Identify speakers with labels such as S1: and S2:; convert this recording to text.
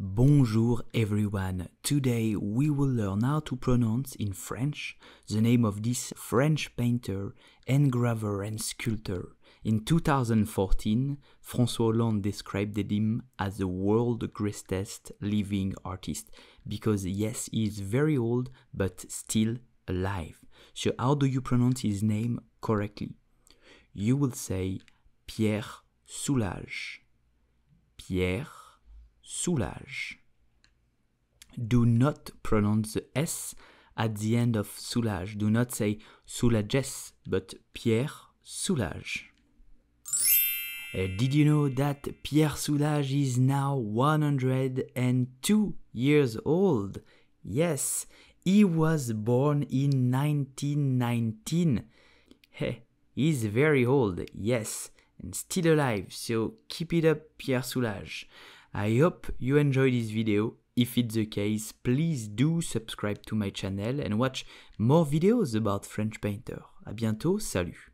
S1: Bonjour everyone. Today we will learn how to pronounce in French the name of this French painter, engraver and sculptor. In 2014, François Hollande described him as the world's greatest living artist because yes, he is very old but still alive. So how do you pronounce his name correctly? You will say Pierre Soulages. Pierre soulage. Do not pronounce the S at the end of soulage. Do not say soulages, but Pierre Soulage. did you know that Pierre Soulage is now 102 years old? Yes, he was born in 1919. Hey, he's very old, yes, and still alive, so keep it up, Pierre Soulage. I hope you enjoy this video. If it's the case, please do subscribe to my channel and watch more videos about French painter. À bientôt, salut!